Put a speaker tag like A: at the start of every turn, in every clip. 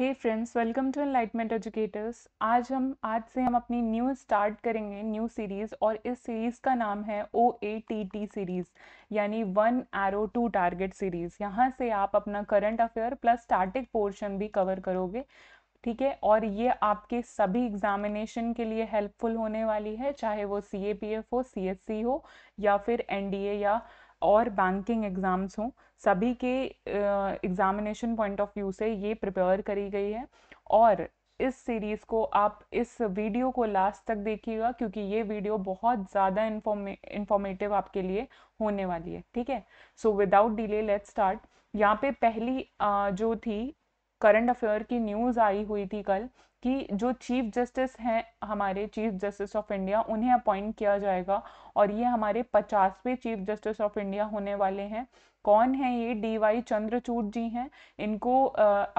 A: Hey friends welcome to enlightenment educators आज हम आज से हम अपनी न्यू स्टार्ट करेंगे न्यू सीरीज़ और इस सीरीज़ का नाम है O A T T series यानी one arrow two target series यहाँ से आप अपना current affair plus starting portion भी कवर करोगे ठीक है और ये आपके सभी एग्जामिनेशन के लिए हेल्पफुल होने वाली है चाहे वो सी ए पी एफ हो सी एस सी हो या फिर एन डी ए या और बैंकिंग एग्ज़ाम्स हों सभी के एग्ज़ामिनेशन पॉइंट ऑफ व्यू से ये प्रिपेयर करी गई है और इस सीरीज़ को आप इस वीडियो को लास्ट तक देखिएगा क्योंकि ये वीडियो बहुत ज़्यादा इंफॉर्मेटिव आपके लिए होने वाली है ठीक है so without delay let start यहाँ पे पहली जो थी करंट अफेयर की न्यूज़ आई हुई थी कल कि जो चीफ जस्टिस हैं हमारे चीफ जस्टिस ऑफ इंडिया उन्हें अपॉइंट किया जाएगा और ये हमारे पचासवें चीफ जस्टिस ऑफ इंडिया होने वाले हैं कौन है ये डी वाई चंद्रचूड जी हैं इनको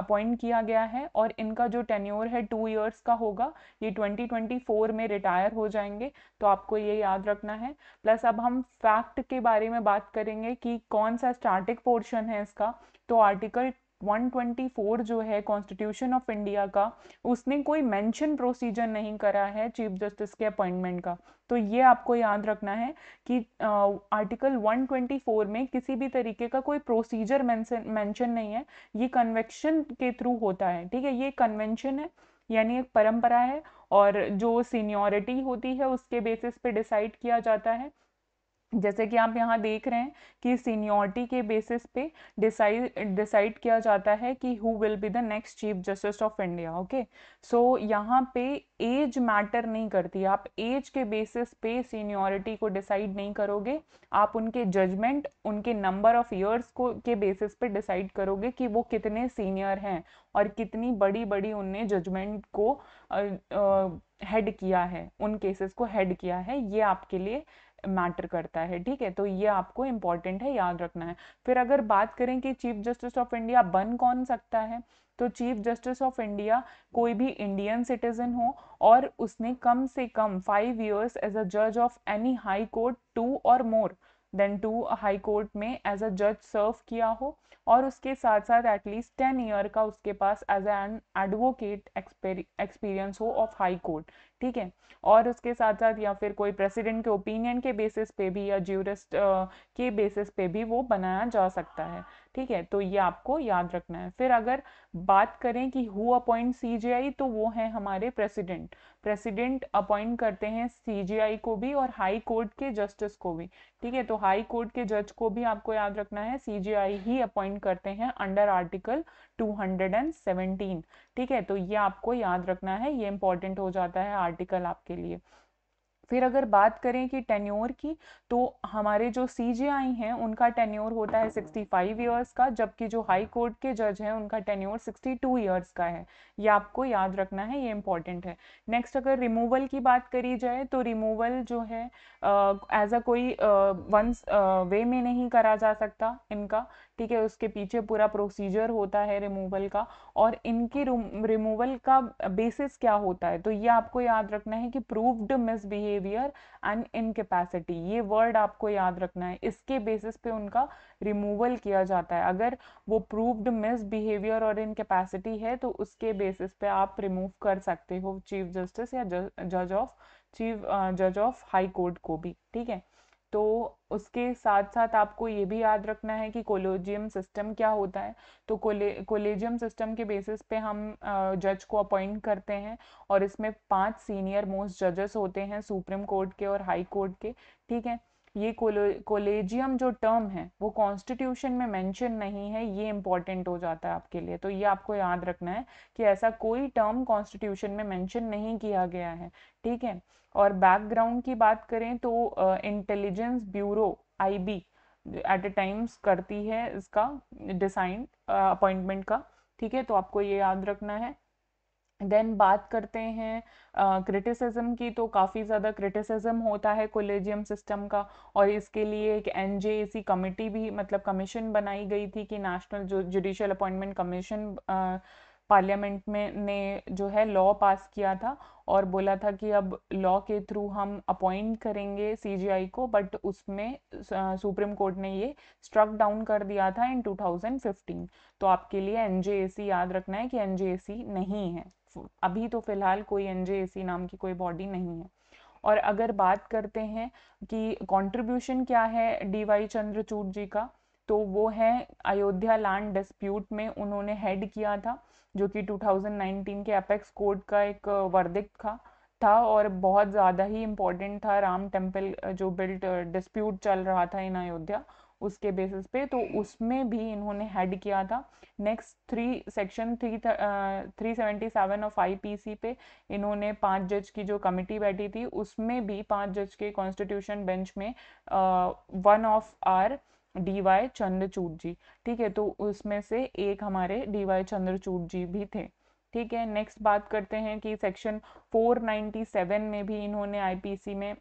A: अपॉइंट किया गया है और इनका जो टेन्योर है टू इयर्स का होगा ये 2024 में रिटायर हो जाएंगे तो आपको ये याद रखना है प्लस अब हम फैक्ट के बारे में बात करेंगे कि कौन सा स्टार्टिंग पोर्शन है इसका तो आर्टिकल 124 जो है कॉन्स्टिट्यूशन ऑफ इंडिया का उसने कोई मेंशन प्रोसीजर नहीं करा है चीफ जस्टिस के अपॉइंटमेंट का तो ये आपको याद रखना है कि आर्टिकल uh, 124 में किसी भी तरीके का कोई प्रोसीजर मेंशन नहीं है ये कन्वेक्शन के थ्रू होता है ठीक है ये कन्वेंशन है यानी एक परंपरा है और जो सीनियोरिटी होती है उसके बेसिस पे डिसाइड किया जाता है जैसे कि आप यहाँ देख रहे हैं कि सीनियोरिटी के बेसिस पे डिसाइड डिसाइड किया जाता है कि who will be the next chief justice of India okay so यहाँ पे एज मैटर नहीं करती आप एज के बेसिस पे सीनियोरिटी को डिसाइड नहीं करोगे आप उनके जजमेंट उनके नंबर ऑफ ईयर्स को के बेसिस पे डिसाइड करोगे कि वो कितने सीनियर हैं और कितनी बड़ी बड़ी उनने जजमेंट को हेड किया है उन केसेस को हेड किया है ये आपके लिए मैटर करता है ठीक है तो ये आपको इंपॉर्टेंट है याद रखना है फिर अगर बात करें कि चीफ जस्टिस ऑफ इंडिया बन कौन सकता है तो चीफ जस्टिस ऑफ इंडिया कोई भी इंडियन सिटीजन हो और उसने कम से कम फाइव इयर्स एज अ जज of any high court two और more than two high court में एज अ जज सर्व किया हो और उसके साथ साथ एटलीस्ट टेन ईयर का उसके पास एज एन एडवोकेट एक्सपीरियंस हो ऑफ हाई कोर्ट ठीक है और उसके साथ साथ या फिर कोई प्रेसिडेंट के ओपिनियन के बेसिस पे भी या ज्यूरिस्ट uh, के बेसिस पे भी वो बनाया जा सकता है ठीक है तो ये आपको याद रखना है फिर अगर बात करें कि हु अपॉइंट सीजीआई तो वो है हमारे प्रेसिडेंट प्रेसिडेंट अपॉइंट करते हैं सीजीआई को भी और हाई कोर्ट के जस्टिस को भी ठीक है तो हाई कोर्ट के जज को भी आपको याद रखना है सीजीआई ही अपॉइंट करते हैं अंडर आर्टिकल 217 ठीक है तो ये आपको याद रखना है ये इंपॉर्टेंट हो जाता है आर्टिकल आपके लिए फिर अगर बात करें कि टेन्योर की तो हमारे जो सी हैं उनका टेन्योर होता है 65 ईयर्स का जबकि जो हाई कोर्ट के जज हैं उनका टेन्योर 62 ईयर्स का है ये आपको याद रखना है ये इंपॉर्टेंट है नेक्स्ट अगर रिमूवल की बात करी जाए तो रिमूवल जो है एज अ कोई वंस वे में नहीं करा जा सकता इनका ठीक है उसके पीछे पूरा प्रोसीजर होता है रिमूवल का और इनकी रिमूवल का बेसिस क्या होता है तो ये आपको याद रखना है कि प्रूव्ड मिसबिहेवियर एंड इनकेपेसिटी ये वर्ड आपको याद रखना है इसके बेसिस पे उनका रिमूवल किया जाता है अगर वो प्रूव्ड मिसबिहेवियर और इनकेपेसिटी है तो उसके बेसिस पे आप रिमूव कर सकते हो चीफ जस्टिस या जज ऑफ चीफ जज ऑफ हाई कोर्ट को भी ठीक है तो उसके साथ साथ आपको ये भी याद रखना है कि कोलेजियम सिस्टम क्या होता है तो कोले कोलेजियम सिस्टम के बेसिस पे हम जज को अपॉइंट करते हैं और इसमें पांच सीनियर मोस्ट जजेस होते हैं सुप्रीम कोर्ट के और हाई कोर्ट के ठीक है ये कोलेजियम जो टर्म है वो कॉन्स्टिट्यूशन में मेंशन नहीं है ये इंपॉर्टेंट हो जाता है आपके लिए तो ये आपको याद रखना है कि ऐसा कोई टर्म कॉन्स्टिट्यूशन में मेंशन नहीं किया गया है ठीक है और बैकग्राउंड की बात करें तो intelligence bureau IB at a times करती है इसका डिसाइन अपॉइंटमेंट का ठीक है तो आपको ये याद रखना है देन बात करते हैं क्रिटिसिज्म uh, की तो काफ़ी ज़्यादा क्रिटिसिज्म होता है कोलेजियम सिस्टम का और इसके लिए एक एन कमेटी भी मतलब कमीशन बनाई गई थी कि नेशनल जो जुडिशल अपॉइंटमेंट कमीशन पार्लियामेंट में ने जो है लॉ पास किया था और बोला था कि अब लॉ के थ्रू हम अपॉइंट करेंगे सीजीआई को बट उसमें सुप्रीम कोर्ट ने ये स्ट्रक डाउन कर दिया था इन 2015 तो आपके लिए एनजेएसी याद रखना है कि एनजेएसी नहीं है अभी तो फ़िलहाल कोई एन नाम की कोई बॉडी नहीं है और अगर बात करते हैं कि कंट्रीब्यूशन क्या है डी वाई चंद्रचूड जी का तो वो है अयोध्या लैंड डिस्प्यूट में उन्होंने हेड किया था जो कि 2019 के अपेक्स कोर्ट का एक वर्दिक uh, था था और बहुत ज़्यादा ही इम्पोर्टेंट था राम टेम्पल uh, जो बिल्ट डिस्प्यूट uh, चल रहा था इन अयोध्या उसके बेसिस पे तो उसमें भी इन्होंने हेड किया था next three section three three seventy seven of C पे इन्होंने पांच जज की जो कमिटी बैठी थी उसमें भी पांच जज के कॉन्स्टिट्यूशन बेंच में one of our D Y Chandrachud ji ठीक है तो उसमें से एक हमारे डी वाई चंद्रचूड जी भी थे ठीक है नेक्स्ट बात करते हैं कि सेक्शन 497 में भी इन्होंने आईपीसी में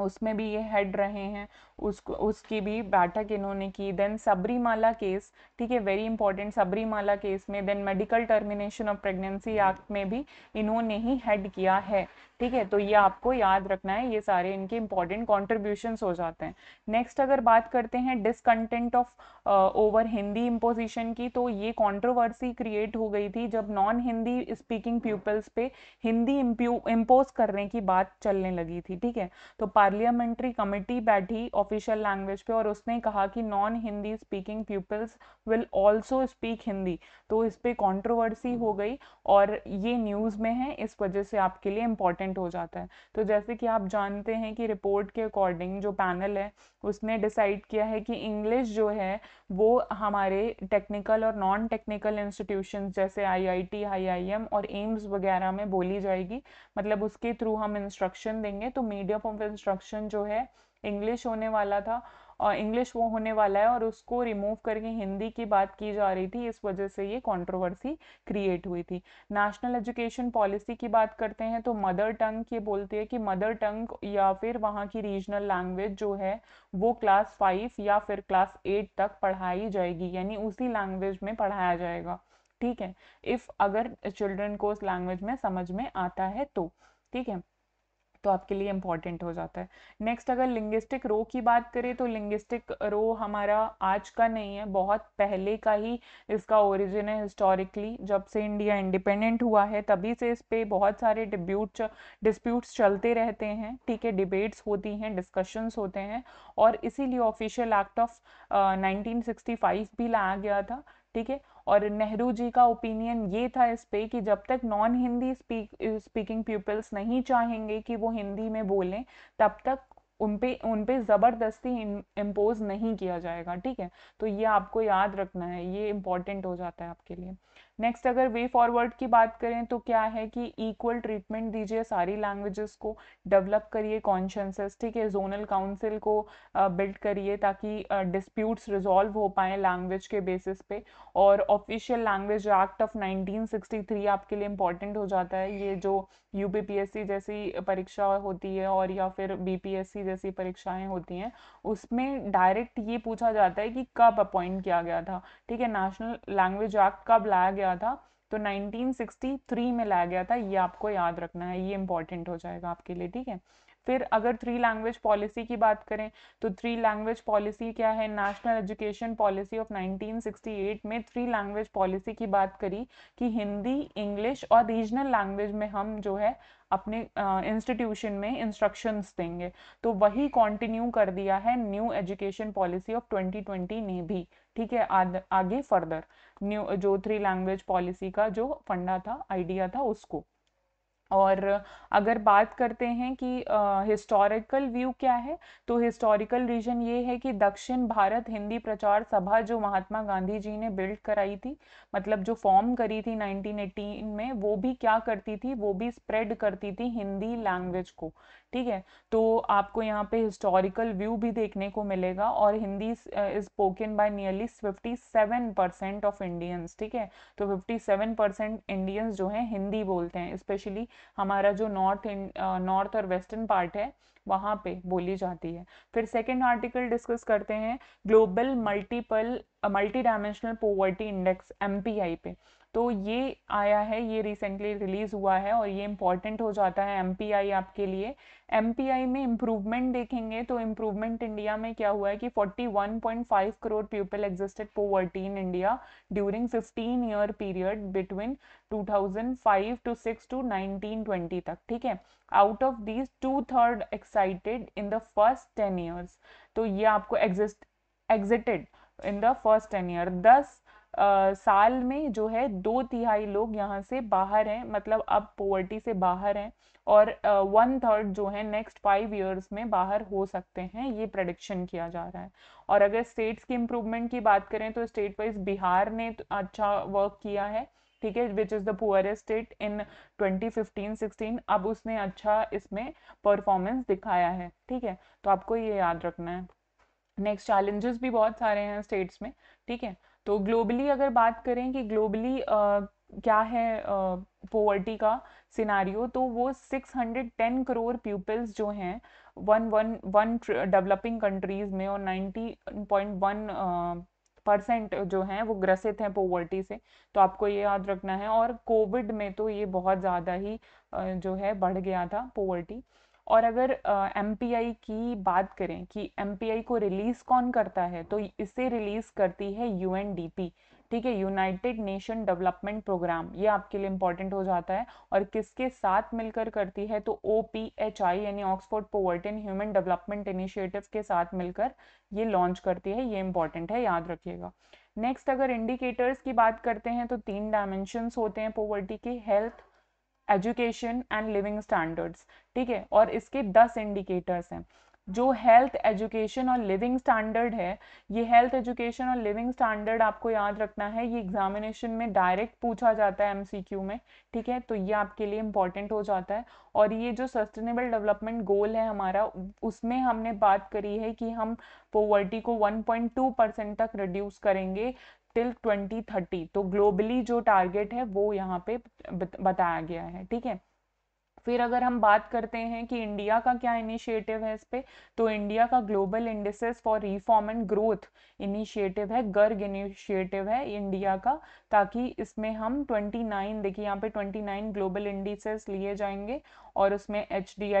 A: उसमें भी ये हेड रहे हैं उसको उसकी भी बैठक इन्होंने की देन सबरीमाला केस ठीक है वेरी इंपॉर्टेंट सबरीमाला केस में then medical termination of pregnancy act में भी इन्होंने ही हेड किया है ठीक है तो ये आपको याद रखना है ये सारे इनके इंपॉर्टेंट कॉन्ट्रीब्यूशन हो जाते हैं नेक्स्ट अगर बात करते हैं discontent of over Hindi imposition की तो ये कॉन्ट्रोवर्सी क्रिएट हो गई थी जब नॉन हिंदी स्पीकिंग पीपल्स पे हिंदी इम्पोज करने की बात चलने लगी थी ठीक है तो पार्लियामेंट्री कमेटी बैठी ऑफिशियल लैंग्वेज पे और उसने कहा कि non Hindi speaking peoples will also speak Hindi तो इस पर कॉन्ट्रोवर्सी हो हम्म। गई और ये न्यूज़ में है इस वजह से आपके लिए इम्पॉर्टेंट हो जाता है तो जैसे कि आप जानते हैं कि रिपोर्ट के अकॉर्डिंग जो पैनल है उसने डिसाइड किया है कि इंग्लिश जो है वो हमारे टेक्निकल और नॉन टेक्निकल इंस्टीट्यूशन जैसे आईआईटी, आईआईएम और एम्स वगैरह में बोली जाएगी मतलब उसके थ्रू हम इंस्ट्रक्शन देंगे तो मीडियम ऑफ इंस्ट्रक्शन इंस्ट्रक्शन जो है इंग्लिश होने वाला था और इंग्लिश वो होने वाला है और उसको रिमूव करके हिंदी की बात की जा रही थी इस वजह से ये कंट्रोवर्सी क्रिएट हुई थी नेशनल एजुकेशन पॉलिसी की बात करते हैं तो मदर टंग ये बोलती है कि मदर टंग या फिर वहाँ की रीजनल लैंग्वेज जो है वो क्लास फाइव या फिर क्लास एट तक पढ़ाई जाएगी यानी उसी लैंग्वेज में पढ़ाया जाएगा ठीक है इफ़ अगर चिल्ड्रन को उस लैंग्वेज में समझ में आता है तो ठीक है तो आपके लिए इम्पॉर्टेंट हो जाता है नेक्स्ट अगर लिंग्विस्टिक रो की बात करें तो लिंग्विस्टिक रो हमारा आज का नहीं है बहुत पहले का ही इसका ओरिजिन है हिस्टोरिकली जब से इंडिया इंडिपेंडेंट हुआ है तभी से इस पर बहुत सारे डिब्यूट डिस्प्यूट्स चलते रहते हैं ठीक है डिबेट्स होती हैं डिस्कशंस होते हैं और इसीलिए ऑफिशियल एक्ट ऑफ नाइनटीन भी लाया गया था ठीक है और नेहरू जी का ओपिनियन ये था इस पे कि जब तक नॉन हिंदी स्पीकिंग पीपल्स नहीं चाहेंगे कि वो हिंदी में बोलें तब तक उन पे उन पे ज़बरदस्ती इम्पोज नहीं किया जाएगा ठीक है तो ये आपको याद रखना है ये इम्पोर्टेंट हो जाता है आपके लिए नेक्स्ट अगर वे फॉरवर्ड की बात करें तो क्या है कि इक्वल ट्रीटमेंट दीजिए सारी लैंग्वेजेस को डेवलप करिए कॉन्शंसेस ठीक है जोनल काउंसिल को बिल्ड करिए ताकि डिस्प्यूट्स रिजॉल्व हो पाए लैंग्वेज के बेसिस पे और ऑफिशियल लैंग्वेज एक्ट ऑफ 1963 आपके लिए इम्पॉर्टेंट हो जाता है ये जो यू जैसी परीक्षा होती है और या फिर बी जैसी परीक्षाएं होती हैं उसमें डायरेक्ट ये पूछा जाता है कि कब अपॉइंट किया गया था ठीक है नेशनल लैंग्वेज एक्ट कब लाया गया गया था तो 1963 में लाया गया था ये आपको याद रखना है ये इंपॉर्टेंट हो जाएगा आपके लिए ठीक है फिर अगर थ्री लैंग्वेज पॉलिसी की बात करें तो थ्री लैंग्वेज पॉलिसी क्या है नेशनल एजुकेशन पॉलिसी ऑफ 1968 में थ्री लैंग्वेज पॉलिसी की बात करी कि हिंदी इंग्लिश और रीजनल लैंग्वेज में हम जो है अपने इंस्टीट्यूशन में इंस्ट्रक्शंस देंगे तो वही कंटिन्यू कर दिया है न्यू एजुकेशन पॉलिसी ऑफ 2020 ने भी ठीक है आद, आगे फर्दर न्यू जो थ्री लैंग्वेज पॉलिसी का जो फंडा था आइडिया था उसको और अगर बात करते हैं कि हिस्टोरिकल व्यू क्या है तो हिस्टोरिकल रीजन ये है कि दक्षिण भारत हिंदी प्रचार सभा जो महात्मा गांधी जी ने बिल्ड कराई थी मतलब जो फॉर्म करी थी 1918 में वो भी क्या करती थी वो भी स्प्रेड करती थी हिंदी लैंग्वेज को ठीक है तो आपको यहाँ पे हिस्टोरिकल व्यू भी देखने को मिलेगा और Hindi is spoken by nearly fifty seven percent of Indians ठीक है तो फिफ्टी सेवन परसेंट इंडियंस जो हैं हिंदी बोलते हैं स्पेशली हमारा जो नॉर्थ नॉर्थ और वेस्टर्न पार्ट है वहाँ पे बोली जाती है फिर सेकेंड आर्टिकल डिस्कस करते हैं global multiple multi dimensional poverty index M पे तो ये आया है ये रिसेंटली रिलीज़ हुआ है और ये इम्पॉर्टेंट हो जाता है एम आपके लिए एम में इम्प्रूवमेंट देखेंगे तो इम्प्रूवमेंट इंडिया में क्या हुआ है कि 41.5 crore people existed poverty in India during 15 year period between 2005 to 6 to 1920 तक ठीक है out of these two third ex excited in the first ten years तो ये आपको exist exited in the first ten year दस Uh, साल में जो है दो तिहाई लोग यहाँ से बाहर हैं मतलब अब पोवर्टी से बाहर हैं और वन uh, थर्ड जो है नेक्स्ट फाइव इयर्स में बाहर हो सकते हैं ये प्रडिक्शन किया जा रहा है और अगर स्टेट्स की इम्प्रूवमेंट की बात करें तो स्टेट वाइज बिहार ने तो अच्छा वर्क किया है ठीक है which is the poorest state in 2015-16 अब उसने अच्छा इसमें परफॉर्मेंस दिखाया है ठीक है तो आपको ये याद रखना है नेक्स्ट चैलेंजेस भी बहुत सारे हैं स्टेट्स में ठीक है तो ग्लोबली अगर बात करें कि ग्लोबली क्या है पोवर्टी का सिनारियो तो वो 610 करोड़ पीपल्स जो हैं one one one developing countries में और 90.1 परसेंट जो है वो ग्रसित हैं पोवर्टी से तो आपको ये याद रखना है और कोविड में तो ये बहुत ज़्यादा ही जो है बढ़ गया था पोवर्टी और अगर एम की बात करें कि एम को रिलीज़ कौन करता है तो इसे रिलीज़ करती है यू ठीक है यूनाइटेड नेशन डेवलपमेंट प्रोग्राम ये आपके लिए इंपॉर्टेंट हो जाता है और किसके साथ मिलकर करती है तो ओ पी एच आई यानी Oxford poverty human development initiative के साथ मिलकर ये लॉन्च करती है ये इंपॉर्टेंट है याद रखिएगा नेक्स्ट अगर इंडिकेटर्स की बात करते हैं तो तीन डायमेंशन होते हैं पोवर्टी के health education and living standards ठीक है और इसके दस इंडिकेटर्स हैं जो हेल्थ एजुकेशन और लिविंग स्टैंडर्ड है ये हेल्थ एजुकेशन और लिविंग स्टैंडर्ड आपको याद रखना है ये एग्जामिनेशन में डायरेक्ट पूछा जाता है एमसीक्यू में ठीक है तो ये आपके लिए इंपॉर्टेंट हो जाता है और ये जो सस्टेनेबल डेवलपमेंट गोल है हमारा उसमें हमने बात करी है कि हम पोवर्टी को वन परसेंट तक रिड्यूस करेंगे टिल 2030 तो ग्लोबली जो टारगेट है वो यहाँ पे बताया गया है ठीक है फिर अगर हम बात करते हैं कि इंडिया का क्या इनिशिएटिव है इस पे तो इंडिया का global indices for reform and growth initiative है गर्ग इनिशिएटिव है इंडिया का ताकि इसमें हम 29 देखिए यहाँ पे 29 ग्लोबल इंडिसेस लिए जाएंगे और उसमें एच भी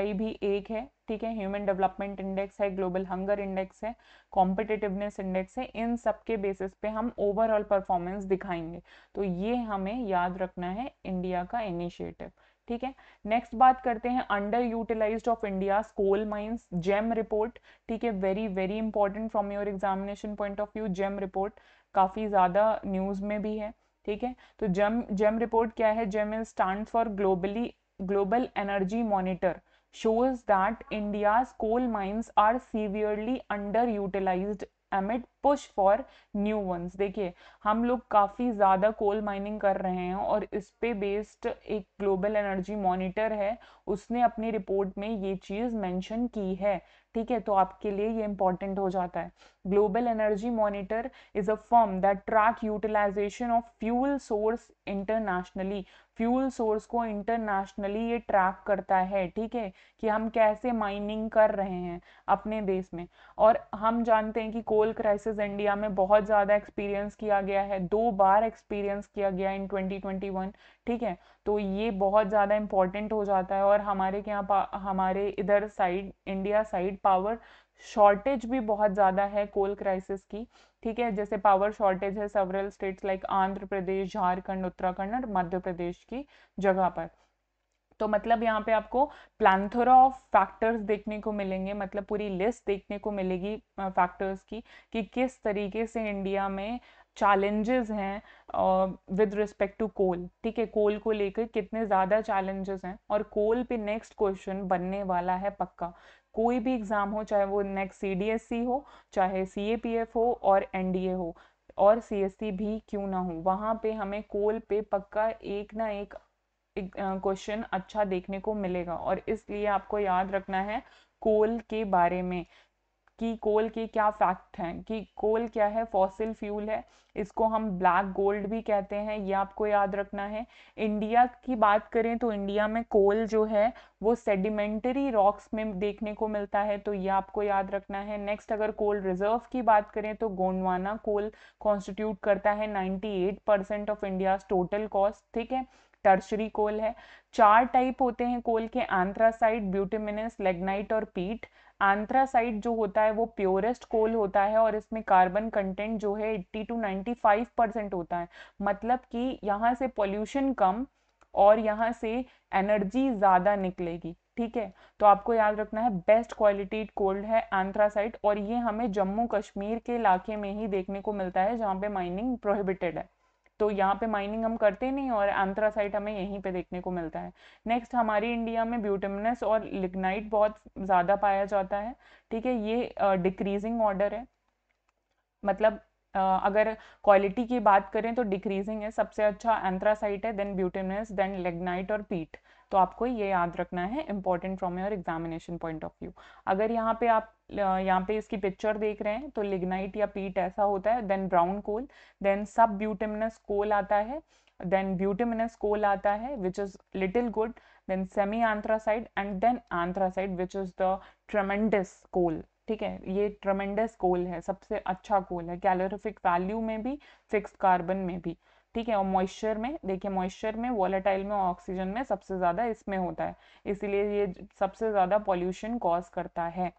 A: एक है ठीक है ह्यूमन डेवलपमेंट इंडेक्स है ग्लोबल हंगर इंडेक्स है कॉम्पिटिटिवनेस इंडेक्स है इन सब के बेसिस पे हम ओवरऑल परफॉर्मेंस दिखाएंगे तो ये हमें याद रखना है इंडिया का इनिशिएटिव ठीक है नेक्स्ट बात करते हैं under utilise of India coal mines GEM report ठीक है very very important from your examination point of view GEM report काफ़ी ज़्यादा न्यूज़ में भी है ठीक है तो जेम जेम रिपोर्ट क्या है GEM is stand for globally global energy monitor shows that India coal mines are severely under utilise emit push for new ones देखिए हम लोग काफ़ी ज़्यादा कोल माइनिंग कर रहे हैं और इस पे बेस्ड एक ग्लोबल एनर्जी मॉनिटर है उसने अपनी रिपोर्ट में ये चीज़ मेंशन की है ठीक है तो आपके लिए ये इंपॉर्टेंट हो जाता है global energy monitor is a firm that track utilisation of fuel source internationally fuel source को इंटरनेशनली ये ट्रैक करता है ठीक है कि हम कैसे माइनिंग कर रहे हैं अपने देश में और हम जानते हैं कि कोल क्राइसिस इंडिया में बहुत ज़्यादा एक्सपीरियंस किया गया है दो बार एक्सपीरियंस किया गया इन 2021 ठीक है तो ये बहुत ज़्यादा इम्पॉर्टेंट हो जाता है और हमारे यहाँ हमारे इधर side India side power shortage भी बहुत ज़्यादा है कोल क्राइसिस की ठीक है जैसे पावर शॉर्टेज है several states like Andhra Pradesh Jharkhand Uttarakhand और मध्य प्रदेश की जगह पर तो मतलब यहाँ पे आपको प्लानथोरा ऑफ फैक्टर्स देखने को मिलेंगे मतलब पूरी लिस्ट देखने को मिलेगी फैक्टर्स की कि किस तरीके से इंडिया में चैलेंजेस हैं विद रिस्पेक्ट टू कोल ठीक है कोल को लेकर कितने ज़्यादा चैलेंजेस हैं और कोल पे नेक्स्ट क्वेश्चन बनने वाला है पक्का कोई भी एग्ज़ाम हो चाहे वो नेक्स्ट सी e हो चाहे सी हो और एन हो और सी भी क्यों ना हो वहाँ पे हमें कोल पे पक्का एक ना एक क्वेश्चन uh, अच्छा देखने को मिलेगा और इसलिए आपको याद रखना है कोल के बारे में कि कोल के क्या फैक्ट हैं कि कोल क्या है फॉसिल फ्यूल है इसको हम ब्लैक गोल्ड भी कहते हैं ये आपको याद रखना है इंडिया की बात करें तो इंडिया में कोल जो है वो सेडिमेंटरी रॉक्स में देखने को मिलता है तो ये आपको याद रखना है नेक्स्ट अगर कोल रिजर्व की बात करें तो गोंडवाना कोल कॉन्स्टिट्यूट करता है 98 percent of India total cost ठीक है टर्शरी कोल है चार टाइप होते हैं कोल के आंथ्रासाइट ब्यूटिमिनस लेगनाइट और पीट आंथ्रासाइट जो होता है वो प्योरेस्ट कोल होता है और इसमें कार्बन कंटेंट जो है 80 टू 95 परसेंट होता है मतलब कि यहाँ से पॉल्यूशन कम और यहाँ से एनर्जी ज़्यादा निकलेगी ठीक है तो आपको याद रखना है बेस्ट क्वालिटी कोल्ड है आंथ्रासाइट और ये हमें जम्मू कश्मीर के इलाके में ही देखने को मिलता है जहाँ पे माइनिंग प्रोहिबिटेड है तो यहाँ पे माइनिंग हम करते नहीं और एंथ्रासाइट हमें यहीं पे देखने को मिलता है नेक्स्ट हमारी इंडिया में ब्यूटमिनस और लिग्नाइट बहुत ज़्यादा पाया जाता है ठीक है ये डिक्रीजिंग uh, ऑर्डर है मतलब uh, अगर क्वालिटी की बात करें तो डिक्रीजिंग है सबसे अच्छा एंथ्रासाइट है देन ब्यूटमिनस देन लिग्नाइट और पीट तो आपको ये याद रखना है important from your examination point of view अगर यहाँ पे आप यहाँ पे इसकी पिक्चर देख रहे हैं तो लिग्नाइट या पीट ऐसा होता है देन ब्राउन कोल देन सब ब्यूटिमिनस कोल आता है देन ब्यूटिमिनस कोल आता है which is little good then semi anthracite and then anthracite which is the tremendous coal ठीक है ये ट्रमेंडस कोल है सबसे अच्छा कोल है कैलोरिफिक वैल्यू में भी फिक्स कार्बन में भी ठीक है और मॉइस्चर में देखिए मॉइस्चर में वॉलेटाइल में ऑक्सीजन में सबसे ज़्यादा इसमें होता है इसीलिए ये सबसे ज़्यादा पॉल्यूशन कॉज करता है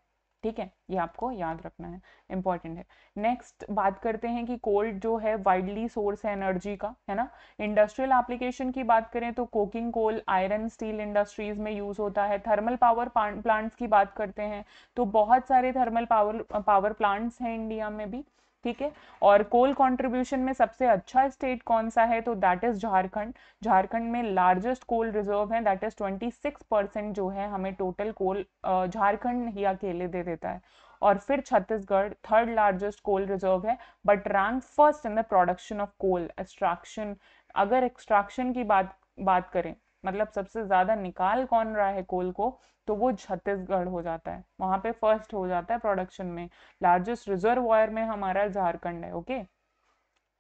A: ठीक है ये आपको याद रखना है इंपॉर्टेंट है नेक्स्ट बात करते हैं कि कोल्ड जो है वाइडली सोर्स है एनर्जी का है ना इंडस्ट्रियल एप्लीकेशन की बात करें तो coking coal iron steel industries में यूज़ होता है थर्मल पावर प्लांट्स की बात करते हैं तो बहुत सारे थर्मल पावर पावर प्लांट्स हैं इंडिया में भी ठीक है और कोल कंट्रीब्यूशन में सबसे अच्छा स्टेट कौन सा है तो दैट इज झारखंड झारखंड में लार्जेस्ट कोल रिजर्व है दैट इज 26 परसेंट जो है हमें टोटल कोल झारखंड ही अकेले दे देता है और फिर Chhattisgarh third largest coal reserve है but rank first in the production of coal extraction अगर एक्सट्रैक्शन की बात बात करें मतलब सबसे ज़्यादा निकाल कौन रहा है कोल को तो वो छत्तीसगढ़ हो जाता है वहां पे फर्स्ट हो जाता है प्रोडक्शन में लार्जेस्ट रिजर्वायर में हमारा झारखंड है ओके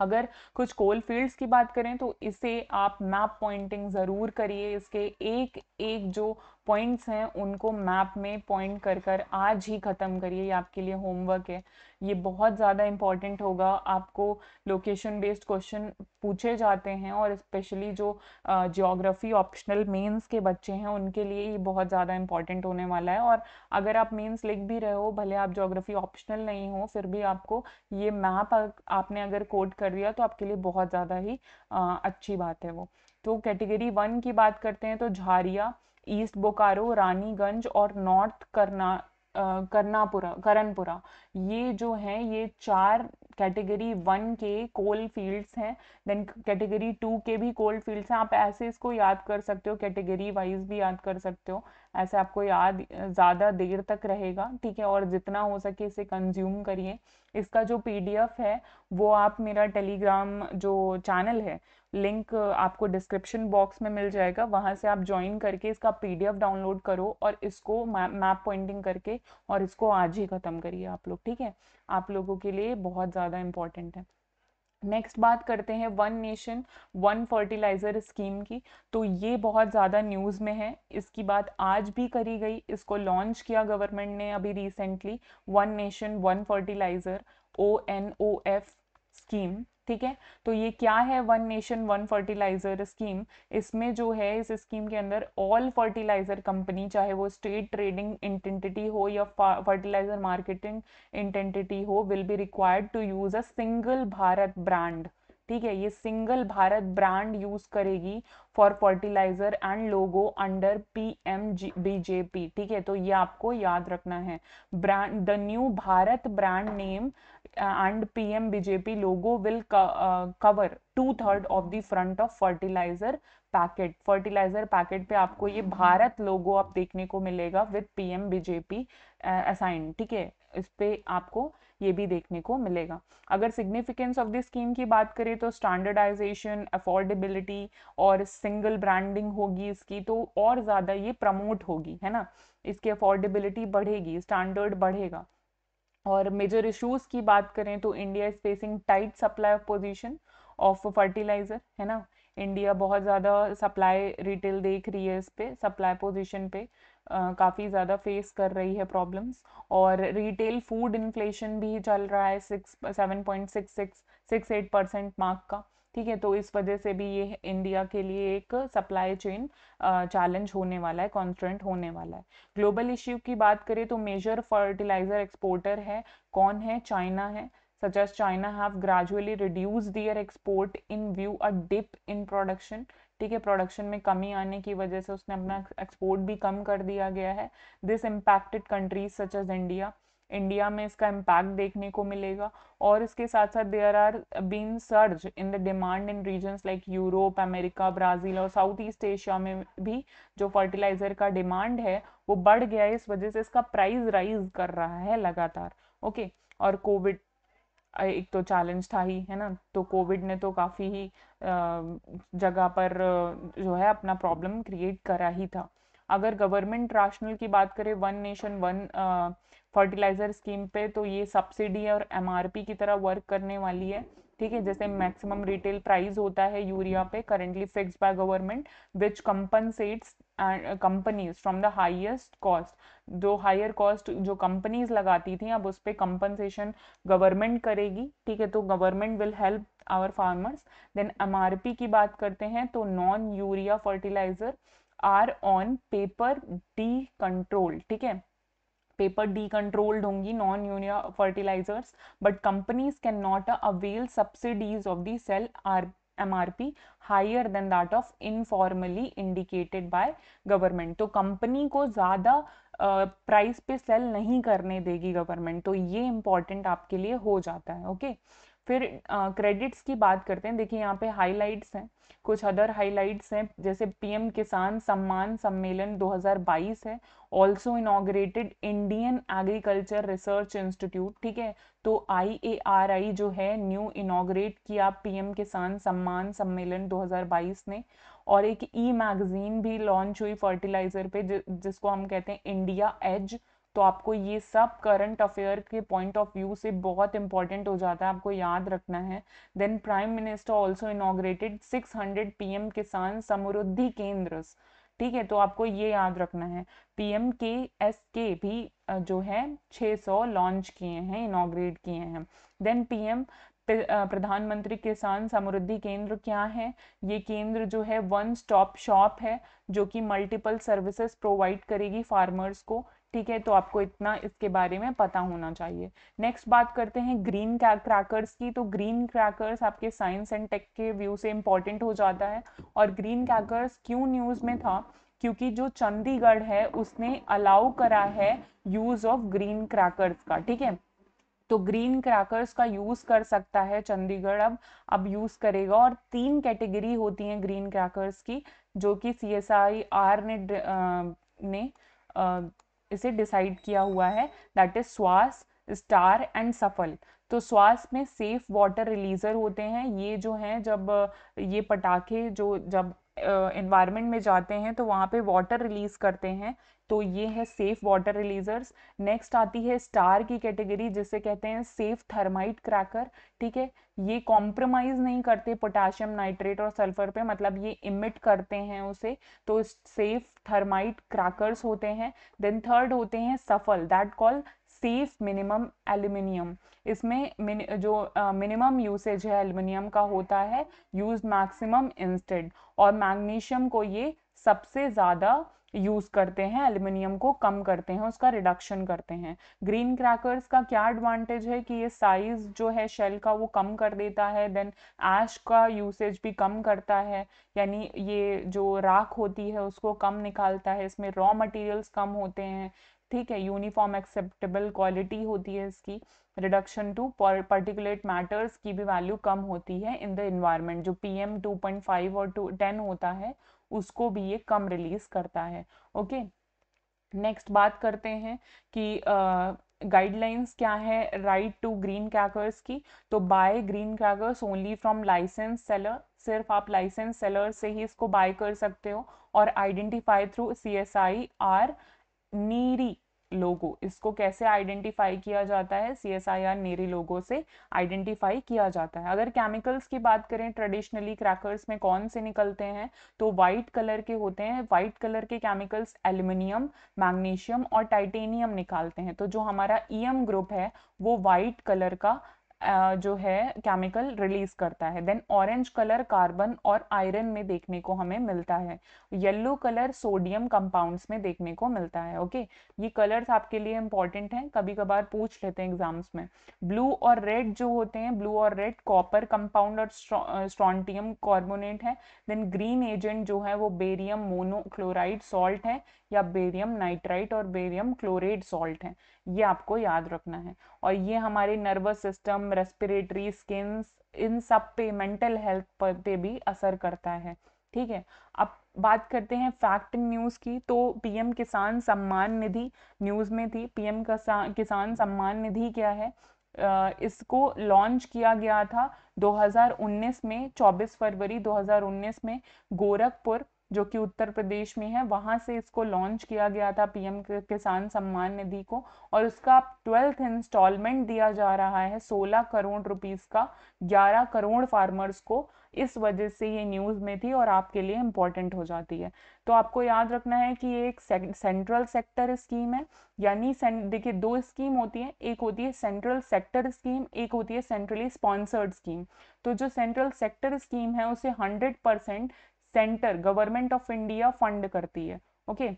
A: अगर कुछ कोल फील्ड्स की बात करें तो इसे आप मैप पॉइंटिंग ज़रूर करिए इसके एक एक जो पॉइंट्स हैं उनको मैप में पॉइंट कर कर आज ही ख़त्म करिए ये आपके लिए होमवर्क है ये बहुत ज़्यादा इम्पॉर्टेंट होगा आपको लोकेशन बेस्ड क्वेश्चन पूछे जाते हैं और स्पेशली जो जियोग्राफी ऑप्शनल मेंस के बच्चे हैं उनके लिए ये बहुत ज़्यादा इम्पॉर्टेंट होने वाला है और अगर आप मेंस लिख भी रहे हो भले आप जोग्राफ़ी ऑप्शनल नहीं हो फिर भी आपको ये मैप आपने अगर कोड कर दिया तो आपके लिए बहुत ज़्यादा ही आ, अच्छी बात है वो तो कैटेगरी वन की बात करते हैं तो झारिया ईस्ट बोकारो रानीगंज और नॉर्थ करना करनापुरा करनपुरा ये जो है ये चार कैटेगरी वन के कोल फील्ड्स हैं देन कैटेगरी टू के भी कोल फील्ड्स हैं आप ऐसे इसको याद कर सकते हो कैटेगरी वाइज भी याद कर सकते हो ऐसे आपको याद ज़्यादा देर तक रहेगा ठीक है और जितना हो सके इसे कंज्यूम करिए इसका जो पीडीएफ है वो आप मेरा टेलीग्राम जो चैनल है लिंक आपको डिस्क्रिप्शन बॉक्स में मिल जाएगा वहाँ से आप ज्वाइन करके इसका पीडीएफ डाउनलोड करो और इसको मैप पॉइंटिंग करके और इसको आज ही ख़त्म करिए आप लोग ठीक है आप लोगों के लिए बहुत ज़्यादा इम्पॉर्टेंट है नेक्स्ट बात करते हैं one nation one fertiliser scheme की तो ये बहुत ज़्यादा न्यूज़ में है इसकी बात आज भी करी गई इसको लॉन्च किया गवर्नमेंट ने अभी recently one nation one fertiliser O N O F scheme ठीक है तो ये क्या है one nation one fertiliser scheme इसमें जो है इस स्कीम के अंदर ऑल फर्टिलाइजर कंपनी चाहे वो स्टेट ट्रेडिंग इंटेंटिटी हो या fertiliser marketing entity who will be required to use a single Bharat brand ठीक है ये सिंगल भारत ब्रांड यूज करेगी for fertiliser and logo under P M BJP ठीक है तो ये आपको याद रखना है brand the new Bharat brand name and P M BJP logo will cover two third of the front of fertiliser packet fertiliser packet पे आपको ये भारत लोगो आप देखने को मिलेगा with P M BJP assign ठीक है इस पे आपको ये भी देखने को मिलेगा अगर सिग्निफिकेंस ऑफ द स्कीम की बात करें तो स्टैंडर्डाइजेशन अफोर्डेबिलिटी और सिंगल ब्रांडिंग होगी इसकी तो और ज़्यादा ये प्रमोट होगी है ना इसकी अफोर्डेबिलिटी बढ़ेगी स्टैंडर्ड बढ़ेगा और मेजर इश्यूज की बात करें तो India is facing tight supply of position of fertiliser है ना इंडिया बहुत ज़्यादा सप्लाई रिटेल देख रही है इस पे सप्लाई पोजिशन पे काफ़ी ज़्यादा फेस कर रही है प्रॉब्लम्स और रिटेल फूड इन्फ्लेशन भी चल रहा है six seven point six six six eight percent mark का ठीक है तो इस वजह से भी ये इंडिया के लिए एक सप्लाई चेन चैलेंज होने वाला है कॉन्स्टेंट होने वाला है ग्लोबल इश्यू की बात करें तो मेजर फर्टिलाइजर एक्सपोर्टर है कौन है चाइना है such as China have gradually reduced their export in view a dip in production ठीक है प्रोडक्शन में कमी आने की वजह से उसने अपना एक्सपोर्ट भी कम कर दिया गया है this impacted countries such as India India में इसका इम्पैक्ट देखने को मिलेगा और इसके साथ साथ there are been surge in the demand in regions like Europe America Brazil और साउथ ईस्ट एशिया में भी जो फर्टिलाइज़र का डिमांड है वो बढ़ गया है इस वजह से इसका प्राइस राइज कर रहा है लगातार ओके okay? और कोविड एक तो चैलेंज था ही है ना तो कोविड ने तो काफ़ी ही जगह पर जो है अपना प्रॉब्लम क्रिएट करा ही था अगर गवर्नमेंट राशनल की बात करें one nation one fertiliser scheme पे तो ये सब्सिडी और एमआरपी की तरह वर्क करने वाली है ठीक है जैसे मैक्सिमम रिटेल प्राइस होता है यूरिया पे currently fix by government which compensates companies from the highest cost जो हायर कॉस्ट जो कंपनीज लगाती थी अब उस पर कंपनसेशन गवर्नमेंट करेगी ठीक है तो government will help our farmers then M की बात करते हैं तो non urea fertiliser are on paper decontrol ठीक है पेपर डी कंट्रोल्ड होंगी non urea fertilisers but companies can not avail subsidies of the sale at M R P higher than that of informally indicated by government तो company को ज़्यादा price uh, पे cell नहीं करने देगी government तो ये इंपॉर्टेंट आपके लिए हो जाता है ओके okay? फिर क्रेडिट्स की बात करते हैं देखिए यहाँ पे हाइलाइट्स हैं कुछ अदर हाइलाइट्स हैं जैसे पीएम किसान सम्मान सम्मेलन 2022 है also inaugurated Indian Agriculture Research Institute ठीक है तो आई जो है न्यू इनाग्रेट किया पीएम किसान सम्मान सम्मेलन 2022 ने और एक ई मैगजीन भी लॉन्च हुई फर्टिलाइजर पे जि, जिसको हम कहते हैं इंडिया एज तो आपको ये सब करंट अफेयर के पॉइंट ऑफ व्यू से बहुत इंपॉर्टेंट हो जाता है आपको याद रखना है then prime minister also inaugurated 600 hundred P M Kisan Samriddhi केंद्र ठीक है तो आपको ये याद रखना है पी एम के एस के भी जो है 600 लॉन्च किए हैं इनोग्रेट किए हैं देन पी एम प्रधानमंत्री किसान समृद्धि केंद्र क्या है ये केंद्र जो है वन स्टॉप शॉप है जो कि मल्टीपल सर्विसेज प्रोवाइड करेगी फार्मर्स को ठीक है तो आपको इतना इसके बारे में पता होना चाहिए नेक्स्ट बात करते हैं ग्रीन क्रैकर्स की तो ग्रीन क्रैकर्स आपके साइंस एंड टेक के व्यू से इम्पॉर्टेंट हो जाता है और ग्रीन क्रैकर्स क्यों न्यूज़ में था क्योंकि जो चंडीगढ़ है उसने अलाउ करा है यूज़ ऑफ ग्रीन क्रैकर्स का ठीक है तो ग्रीन क्रैकर्स का यूज़ कर सकता है चंडीगढ़ अब अब यूज़ करेगा और तीन कैटेगरी होती हैं ग्रीन क्रैकर्स की जो कि सी एस आई आर ने आ, ने आ, इसे डिसाइड किया हुआ है that is Swas STAR and Safal तो स्वास में सेफ वाटर रिलीजर होते हैं ये जो हैं जब ये पटाखे जो जब एनवायरमेंट में जाते हैं तो वहाँ पे वाटर रिलीज़ करते हैं तो ये है सेफ़ वाटर रिलीज़र्स नेक्स्ट आती है स्टार की कैटेगरी जिसे कहते हैं सेफ़ थर्माइट क्रैकर ठीक है ये कॉम्प्रोमाइज़ नहीं करते पोटाशियम नाइट्रेट और सल्फर पे मतलब ये इमिट करते हैं उसे तो सेफ़ थर्माइट क्रैकर्स होते हैं देन थर्ड होते हैं Safal that call safe minimum aluminium इसमें जो मिनिमम यूसेज है एल्यूमिनियम का होता है यूज मैक्सिमम इंस्टेड और मैग्नीशियम को ये सबसे ज़्यादा यूज़ करते हैं एल्यूमिनियम को कम करते हैं उसका रिडक्शन करते हैं ग्रीन क्रैकर्स का क्या एडवांटेज है कि ये साइज जो है शेल का वो कम कर देता है देन ऐश का यूसेज भी कम करता है यानी ये जो राख होती है उसको कम निकालता है इसमें रॉ मटेरियल्स कम होते हैं ठीक है यूनिफॉर्म एक्सेप्टेबल क्वालिटी होती है इसकी रिडक्शन टू पर्टिकुलेट मैटर्स की भी वैल्यू कम होती है इन द इन्वायरमेंट जो P M two point five और टू टेन होता है उसको भी ये कम रिलीज करता है ओके नेक्स्ट बात करते हैं कि गाइडलाइंस uh, क्या है राइट टू ग्रीन क्रैकर्स की तो buy green crackers only from licence seller सिर्फ आप लाइसेंस सेलर से ही इसको बाय कर सकते हो और identify through C S I R NEERI logo इसको कैसे आइडेंटिफाई किया जाता है सी एस आई आर नेरी लोगो से आइडेंटिफाई किया जाता है अगर केमिकल्स की बात करें ट्रेडिशनली क्रैकर्स में कौन से निकलते हैं तो वाइट कलर के होते हैं वाइट कलर के केमिकल्स एल्यूमिनियम मैग्नीशियम और टाइटेनियम निकालते हैं तो जो हमारा ई एम ग्रुप है वो वाइट कलर का जो है केमिकल रिलीज करता है देन ऑरेंज कलर कार्बन और आयरन में देखने को हमें मिलता है येलो कलर सोडियम कंपाउंड्स में देखने को मिलता है ओके ये कलर्स आपके लिए इंपॉर्टेंट हैं कभी कभार पूछ लेते हैं एग्जाम्स में ब्लू और रेड जो होते हैं ब्लू और रेड कॉपर कंपाउंड और स्ट्रॉन्टियम कार्बोनेट है देन ग्रीन एजेंट जो है वो बेरियम मोनोक्लोराइड सॉल्ट है या बेरियम नाइट्राइट और बेरियम क्लोरेट सॉल्ट हैं ये आपको याद रखना है और ये हमारे नर्वस सिस्टम रेस्पिरेटरी स्किन इन सब पे मेंटल हेल्थ पर पे भी असर करता है ठीक है अब बात करते हैं फैक्ट न्यूज़ की तो पीएम किसान सम्मान निधि न्यूज़ में थी पीएम किसान सम्मान निधि क्या है इसको लॉन्च किया गया था 2019 में 24 फरवरी 2019 में गोरखपुर जो कि उत्तर प्रदेश में है वहां से इसको लॉन्च किया गया था पीएम किसान सम्मान निधि को और उसका ट्वेल्थ इंस्टॉलमेंट दिया जा रहा है 16 करोड़ रुपीस का 11 करोड़ फार्मर्स को इस वजह से ये न्यूज़ में थी और आपके लिए इम्पोर्टेंट हो जाती है तो आपको याद रखना है कि ये एक सेंट्रल सेक्टर स्कीम है यानी देखिए दो स्कीम होती है एक होती है सेंट्रल सेक्टर स्कीम एक होती है सेंट्रली स्पॉन्सर्ड स्कीम तो जो सेंट्रल सेक्टर स्कीम है उसे hundred percent centre government of India fund करती है ओके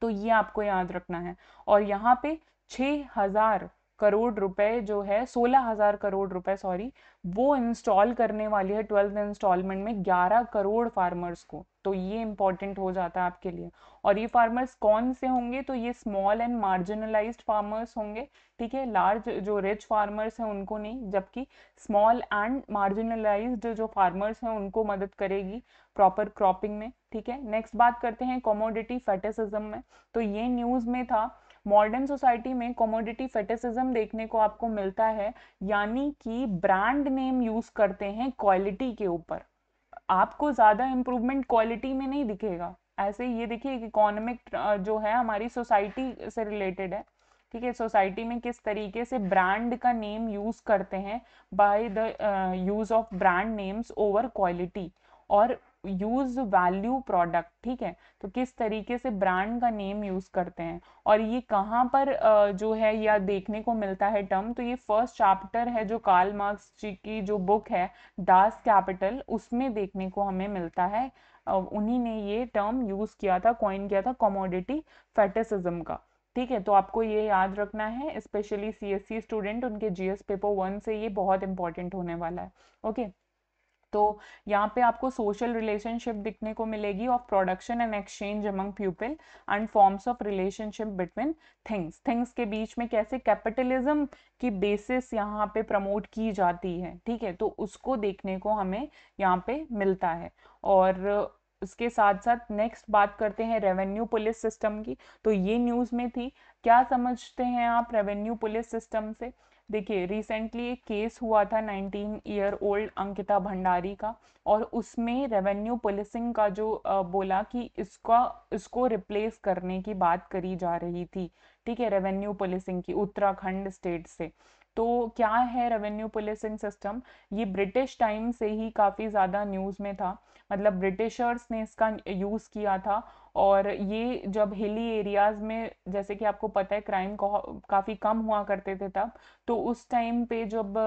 A: तो ये आपको याद रखना है और यहाँ पे छ हजार करोड़ रुपए जो है सोलह हजार करोड़ रुपए सॉरी वो इंस्टॉल करने वाली है ट्वेल्थ इंस्टॉलमेंट में ग्यारह करोड़ फार्मर्स को तो ये इंपॉर्टेंट हो जाता है आपके लिए और ये फार्मर्स कौन से होंगे तो ये स्मॉल एंड मार्जिनलाइज फार्मर्स होंगे ठीक है लार्ज जो रिच फार्मर्स हैं उनको नहीं जबकि स्मॉल एंड मार्जिनलाइज जो फार्मर्स हैं उनको मदद करेगी प्रॉपर क्रॉपिंग में ठीक है नेक्स्ट बात करते हैं कॉमोडिटी फेटेसिज्म में तो ये न्यूज़ में था मॉडर्न सोसाइटी में कॉमोडिटी फेटिसिज्म देखने को आपको मिलता है यानी कि ब्रांड नेम यूज़ करते हैं क्वालिटी के ऊपर आपको ज़्यादा इम्प्रूवमेंट क्वालिटी में नहीं दिखेगा ऐसे ये देखिए इकोनॉमिक जो है हमारी सोसाइटी से रिलेटेड है ठीक है सोसाइटी में किस तरीके से ब्रांड का नेम यूज़ करते हैं by the use of brand names over quality और यूज वैल्यू प्रोडक्ट ठीक है तो किस तरीके से ब्रांड का नेम यूज करते हैं और ये कहाँ पर जो है या देखने को मिलता है टर्म तो ये फर्स्ट चैप्टर है जो कार्ल मार्क्स जी की जो बुक है दास कैपिटल उसमें देखने को हमें मिलता है उन्हीं ने ये टर्म यूज किया था कॉइन किया था कॉमोडिटी फेटिसिज्म का ठीक है तो आपको ये याद रखना है स्पेशली सी स्टूडेंट उनके जीएस पेपर वन से ये बहुत इंपॉर्टेंट होने वाला है ओके okay? तो यहाँ पे आपको सोशल रिलेशनशिप दिखने को मिलेगी of production and exchange among people and forms of relationship between things things के बीच में कैसे कैपिटलिज्म की बेसिस यहाँ पे प्रमोट की जाती है ठीक है तो उसको देखने को हमें यहाँ पे मिलता है और उसके साथ साथ नेक्स्ट बात करते हैं रेवेन्यू पुलिस सिस्टम की तो ये न्यूज़ में थी क्या समझते हैं आप रेवेन्यू पुलिस सिस्टम से देखिए रिसेंटली एक केस हुआ था 19 ईयर ओल्ड अंकिता भंडारी का और उसमें रेवेन्यू पुलिसिंग का जो बोला कि इसका इसको रिप्लेस करने की बात करी जा रही थी ठीक है रेवेन्यू पुलिसिंग की उत्तराखंड स्टेट से तो क्या है रेवेन्यू पुलिसिंग सिस्टम ये ब्रिटिश टाइम से ही काफ़ी ज़्यादा न्यूज़ में था मतलब ब्रिटिशर्स ने इसका यूज़ किया था और ये जब हिली एरियाज़ में जैसे कि आपको पता है क्राइम काफ़ी कम हुआ करते थे तब तो उस टाइम पे जब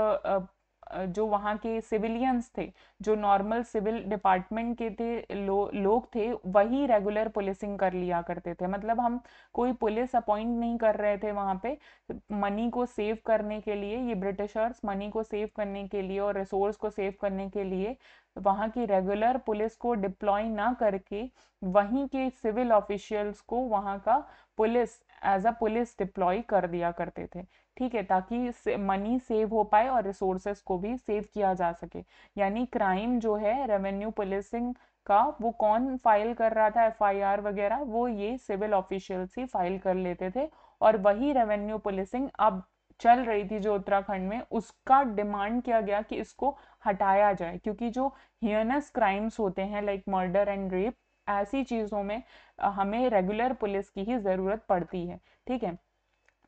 A: जो वहाँ के सिविलियंस थे जो नॉर्मल सिविल डिपार्टमेंट के थे लो, लोग थे वही रेगुलर पुलिसिंग कर लिया करते थे मतलब हम कोई पुलिस अपॉइंट नहीं कर रहे थे वहाँ पे मनी को सेव करने के लिए ये ब्रिटिशर्स मनी को सेव करने के लिए और रिसोर्स को सेव करने के लिए वहाँ की रेगुलर पुलिस को डिप्लॉय ना करके वहीं के सिविल ऑफिशियल्स को वहाँ का police as a police deploy कर दिया करते थे ठीक है ताकि मनी सेव हो पाए और रिसोर्सेस को भी सेव किया जा सके यानी क्राइम जो है रेवेन्यू पुलिसिंग का वो कौन फाइल कर रहा था एफआईआर वगैरह वो ये सिविल ऑफिशियल ही फाइल कर लेते थे और वही रेवेन्यू पुलिसिंग अब चल रही थी जो उत्तराखंड में उसका डिमांड किया गया कि इसको हटाया जाए क्योंकि जो हियनस क्राइम्स होते हैं लाइक मर्डर एंड रेप ऐसी चीज़ों में हमें रेगुलर पुलिस की ही ज़रूरत पड़ती है ठीक है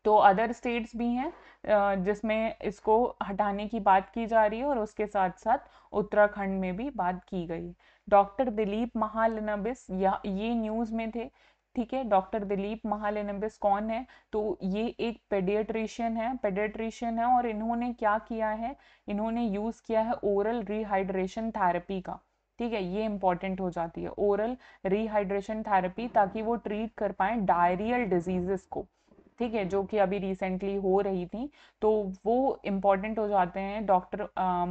A: तो अदर स्टेट्स भी हैं जिसमें इसको हटाने की बात की जा रही है और उसके साथ साथ उत्तराखंड में भी बात की गई डॉक्टर दिलीप महालनबिस ये न्यूज़ में थे ठीक है डॉक्टर दिलीप महालनबिस कौन है तो ये एक पेडियट्रिशियन है पेडियट्रिशियन है और इन्होंने क्या किया है इन्होंने यूज़ किया है ओरल रिहाइड्रेशन थेरेपी का ठीक है ये इंपॉर्टेंट हो जाती है ओरल रिहाइड्रेशन थेरेपी ताकि वो ट्रीट कर पाए डायरियल डिजीजेस को ठीक है जो कि अभी रिसेंटली हो रही थी तो वो इम्पॉर्टेंट हो जाते हैं डॉक्टर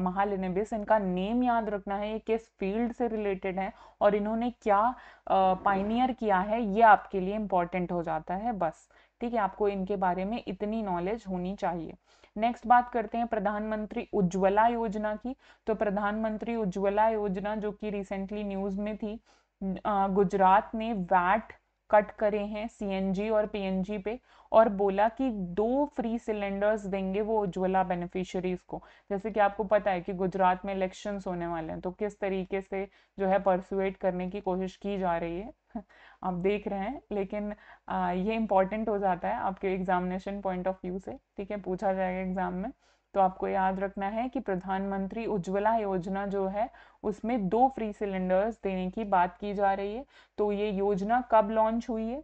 A: महालिनेबिस इनका नेम याद रखना है ये किस फील्ड से रिलेटेड है और इन्होंने क्या पाइनियर किया है ये आपके लिए इम्पॉर्टेंट हो जाता है बस ठीक है आपको इनके बारे में इतनी नॉलेज होनी चाहिए नेक्स्ट बात करते हैं प्रधानमंत्री उज्ज्वला योजना की तो प्रधानमंत्री उज्ज्वला योजना जो कि रिसेंटली न्यूज में थी गुजरात ने वैट कट करे हैं सीएनजी और पीएनजी पे और बोला कि दो फ्री सिलेंडर्स देंगे वो उज्ज्वला बेनिफिशरीज को जैसे कि आपको पता है कि गुजरात में इलेक्शन होने वाले हैं तो किस तरीके से जो है परसुएट करने की कोशिश की जा रही है आप देख रहे हैं लेकिन आ, ये इंपॉर्टेंट हो जाता है आपके एग्जामिनेशन पॉइंट ऑफ व्यू से ठीक है पूछा जाएगा एग्जाम में तो आपको याद रखना है कि प्रधानमंत्री उज्ज्वला योजना जो है उसमें दो फ्री सिलेंडर्स देने की बात की जा रही है तो ये योजना कब लॉन्च हुई है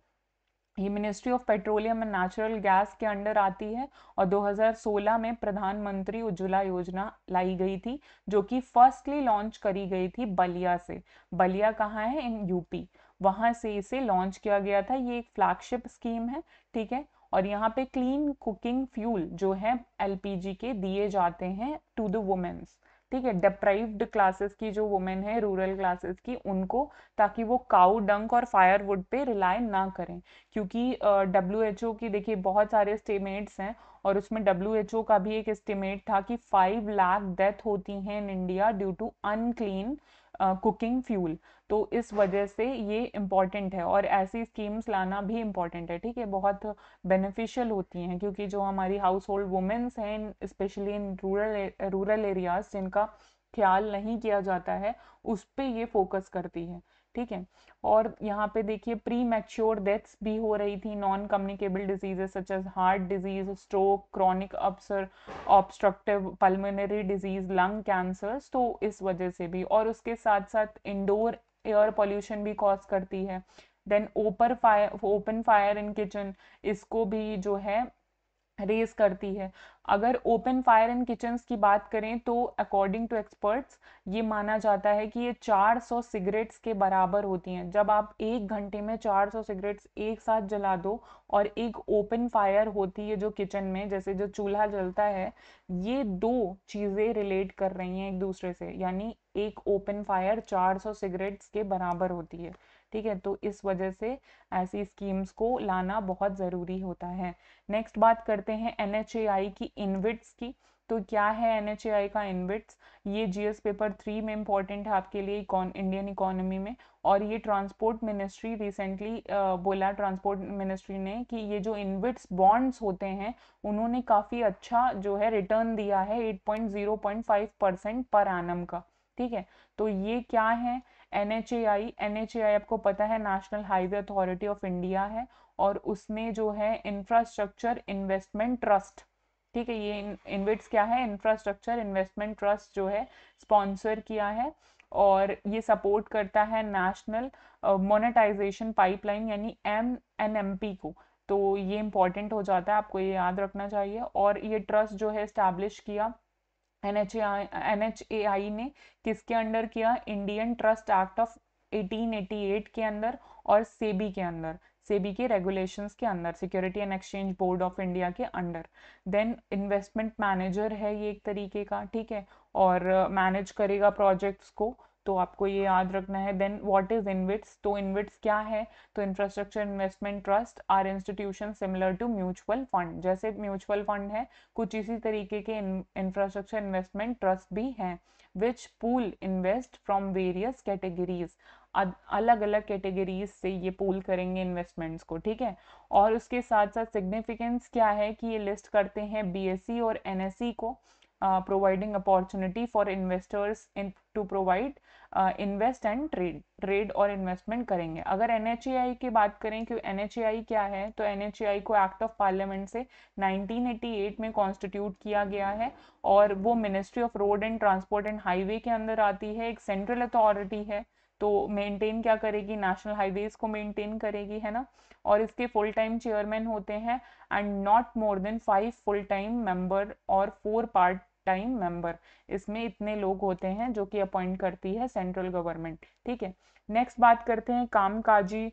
A: ये ministry of petroleum and natural gas के अंडर आती है और 2016 में प्रधानमंत्री उज्ज्वला योजना लाई गई थी जो कि फर्स्टली लॉन्च करी गई थी बलिया से बलिया कहाँ है इन यूपी वहां से इसे लॉन्च किया गया था ये एक फ्लैगशिप स्कीम है ठीक है और यहाँ पे क्लीन कुकिंग फ्यूल जो है एलपीजी के दिए जाते हैं टू द वुमेन्स ठीक है डिप्राइव्ड क्लासेस की जो वुमेन है रूरल क्लासेस की उनको ताकि वो काउ डंक और फायरवुड पे रिलाय ना करें क्योंकि डब्ल्यू एच ओ की देखिए बहुत सारे एस्टिमेट्स हैं और उसमें डब्ल्यू एच ओ का भी एक एस्टिमेट था कि फाइव लाख डेथ होती हैं in India due to unclean cooking fuel तो इस वजह से ये इम्पॉर्टेंट है और ऐसी स्कीम्स लाना भी इम्पॉर्टेंट है ठीक है बहुत बेनिफिशियल होती हैं क्योंकि जो हमारी हाउस होल्ड वुमेंस हैं specially in rural rural areas जिनका ख्याल नहीं किया जाता है उस पर ये फोकस करती है ठीक है और यहाँ पे देखिए प्री मैच्योर डेथ्स भी हो रही थी non communicable diseases such as heart disease stroke chronic अपसर obstructive pulmonary disease lung cancer तो इस वजह से भी और उसके साथ साथ इंडोर एयर पॉल्यूशन भी कॉज करती है then open fire open fire in kitchen इसको भी जो है रेज करती है अगर ओपन फायर इन किचन्स की बात करें तो अकॉर्डिंग टू एक्सपर्ट्स ये माना जाता है कि ये 400 सिगरेट्स के बराबर होती हैं जब आप एक घंटे में 400 सिगरेट्स एक साथ जला दो और एक ओपन फायर होती है जो किचन में जैसे जो चूल्हा जलता है ये दो चीज़ें रिलेट कर रही हैं एक दूसरे से यानी एक ओपन फायर चार सिगरेट्स के बराबर होती है ठीक है तो इस वजह से ऐसी स्कीम्स को लाना बहुत ज़रूरी होता है नेक्स्ट बात करते हैं एन की इनविट्स की तो क्या है एन का इनविट्स ये जीएस पेपर थ्री में इम्पॉर्टेंट है आपके लिए इंडियन इकोनॉमी में और ये ट्रांसपोर्ट मिनिस्ट्री रिसेंटली बोला ट्रांसपोर्ट मिनिस्ट्री ने कि ये जो इनविट्स बॉन्ड्स होते हैं उन्होंने काफ़ी अच्छा जो है रिटर्न दिया है फाइव परसेंट पर आनम का ठीक है तो ये क्या है N H A I N H A I आपको पता है National Highway Authority of India है और उसमें जो है इंफ्रास्ट्रक्चर इन्वेस्टमेंट ट्रस्ट ठीक है ये इन्वेट्स क्या है इंफ्रास्ट्रक्चर इन्वेस्टमेंट ट्रस्ट जो है स्पॉन्सर किया है और ये सपोर्ट करता है नेशनल मोनेटाइजेशन पाइपलाइन यानी एम एन एम पी को तो ये इम्पोर्टेंट हो जाता है आपको ये याद रखना चाहिए और ये ट्रस्ट जो है इस्टेब्लिश किया एन ने किसके अंडर किया इंडियन ट्रस्ट एक्ट ऑफ 1888 के अंदर और सेबी के अंदर सेबी के रेगुलेशंस के अंदर Security and Exchange Board of India के अंडर देन इन्वेस्टमेंट मैनेजर है ये एक तरीके का ठीक है और मैनेज करेगा प्रोजेक्ट्स को तो आपको ये याद रखना है देन व्हाट इज इनविट्स तो इनविट्स क्या है तो infrastructure investment trust are institution similar to mutual fund जैसे म्यूचुअल फंड है कुछ इसी तरीके के इंफ्रास्ट्रक्चर इन्वेस्टमेंट ट्रस्ट भी हैं which pool invest from various categories अलग अलग कैटेगरीज से ये पूल करेंगे इन्वेस्टमेंट्स को ठीक है और उसके साथ साथ सिग्निफिकेंस क्या है कि ये लिस्ट करते हैं बीएससी e और एनएससी e को providing uh, providing opportunity for investors in to provide invest and trade trade और इन्वेस्टमेंट करेंगे अगर एन एच ए आई की बात करें कि एन क्या है तो एन एच ए आई को एक्ट ऑफ पार्लियामेंट से नाइनटीन एटी एट में कॉन्स्टिट्यूट किया गया है और वो ministry of road and transport and highway के अंदर आती है एक सेंट्रल अथॉरिटी है तो मेंटेन क्या करेगी नेशनल हाईवेज को मेंटेन करेगी है ना और इसके फुल टाइम चेयरमैन होते हैं and not more than five full time member और फोर पार्ट टाइम मेंबर इसमें इतने लोग होते हैं जो कि अपॉइंट करती है सेंट्रल गवर्नमेंट ठीक है नेक्स्ट बात करते हैं कामकाजी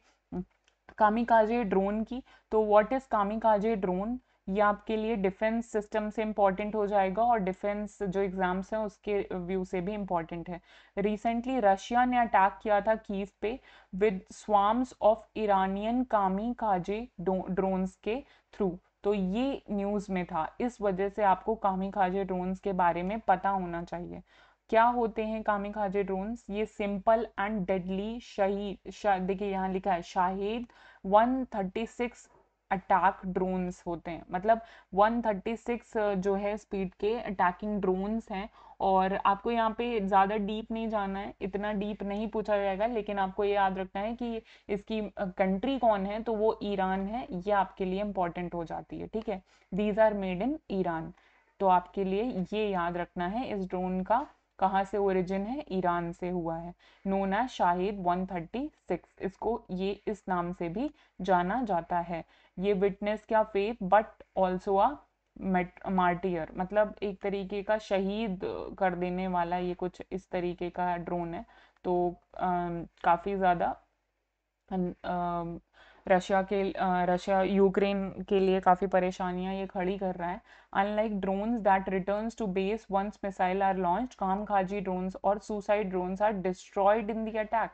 A: कामिकाजी ड्रोन की तो व्हाट इज़ कामिकाजी ड्रोन ये आपके लिए डिफेंस सिस्टम से इम्पॉर्टेंट हो जाएगा और डिफेंस जो एग्ज़ाम्स हैं उसके व्यू से भी इम्पॉर्टेंट है रिसेंटली रशिया ने अटैक किया था कीव पे विद स्वाम्स ऑफ ईरानियन कामी काजे ड्रोन्स के थ्रू तो ये न्यूज़ में था इस वजह से आपको कामी खाजे ड्रोन्स के बारे में पता होना चाहिए क्या होते हैं कामी खाजे ड्रोन्स ये सिंपल एंड डेडली शहीद शा, देखिए यहाँ लिखा है शाहिद 136 अटैक ड्रोन्स होते हैं मतलब 136 जो है स्पीड के अटैकिंग ड्रोन्स हैं और आपको यहाँ पे ज़्यादा डीप नहीं जाना है इतना डीप नहीं पूछा जाएगा लेकिन आपको ये याद रखना है कि इसकी कंट्री कौन है तो वो ईरान है ये आपके लिए इंपॉर्टेंट हो जाती है ठीक है these are made in Iran तो आपके लिए ये याद रखना है इस ड्रोन का कहाँ से ओरिजिन है ईरान से हुआ है नोना शाहिद 136 इसको ये इस नाम से भी जाना जाता है ये विटनेस क्या faith but also a martyr मतलब एक तरीके का शहीद कर देने वाला ये कुछ इस तरीके का ड्रोन है तो काफ़ी ज़्यादा रशिया के रशिया यूक्रेन के लिए काफ़ी परेशानियां ये खड़ी कर रहा है unlike drones that returns to base once missile are launch kamikaze drones और suicide drones are destroyed in the attack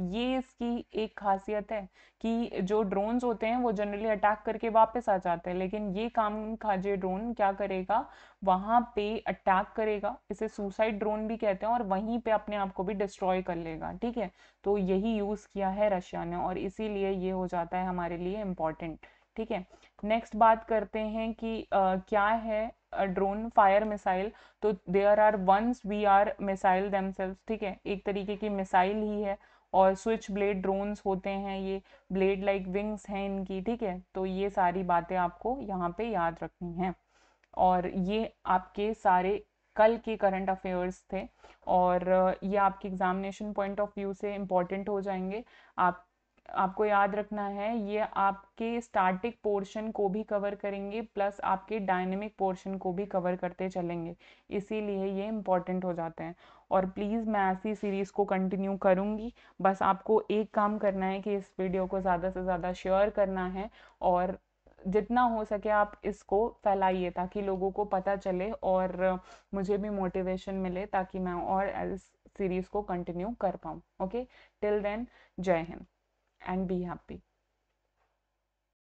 A: ये इसकी एक खासियत है कि जो ड्रोन्स होते हैं वो जनरली अटैक करके वापस आ जाते हैं लेकिन ये काम खाजे ड्रोन क्या करेगा वहां पे अटैक करेगा इसे सुसाइड ड्रोन भी कहते हैं और वहीं पे अपने आप को भी डिस्ट्रॉय कर लेगा ठीक है तो यही यूज़ किया है रशिया ने और इसीलिए ये हो जाता है हमारे लिए इम्पॉर्टेंट ठीक है नेक्स्ट बात करते हैं कि आ, क्या है ड्रोन फायर मिसाइल तो there are once we are missile ठीक है एक तरीके की मिसाइल ही है और स्विच ब्लेड ड्रोन्स होते हैं ये ब्लेड लाइक विंग्स हैं इनकी ठीक है तो ये सारी बातें आपको यहाँ पे याद रखनी हैं और ये आपके सारे कल के करंट अफेयर्स थे और ये आपके एग्जामिनेशन पॉइंट ऑफ व्यू से इम्पॉर्टेंट हो जाएंगे आप आपको याद रखना है ये आपके स्टार्टिक पोर्शन को भी कवर करेंगे प्लस आपके डायनेमिक पोर्शन को भी कवर करते चलेंगे इसीलिए ये इम्पॉर्टेंट हो जाते हैं और प्लीज़ मैं ऐसी सीरीज़ को कंटिन्यू करूँगी बस आपको एक काम करना है कि इस वीडियो को ज़्यादा से ज़्यादा शेयर करना है और जितना हो सके आप इसको फैलाइए ताकि लोगों को पता चले और मुझे भी मोटिवेशन मिले ताकि मैं और इस सीरीज़ को कंटिन्यू कर पाऊँ ओके टिल देन जय हिंद एंड बी हैप्पी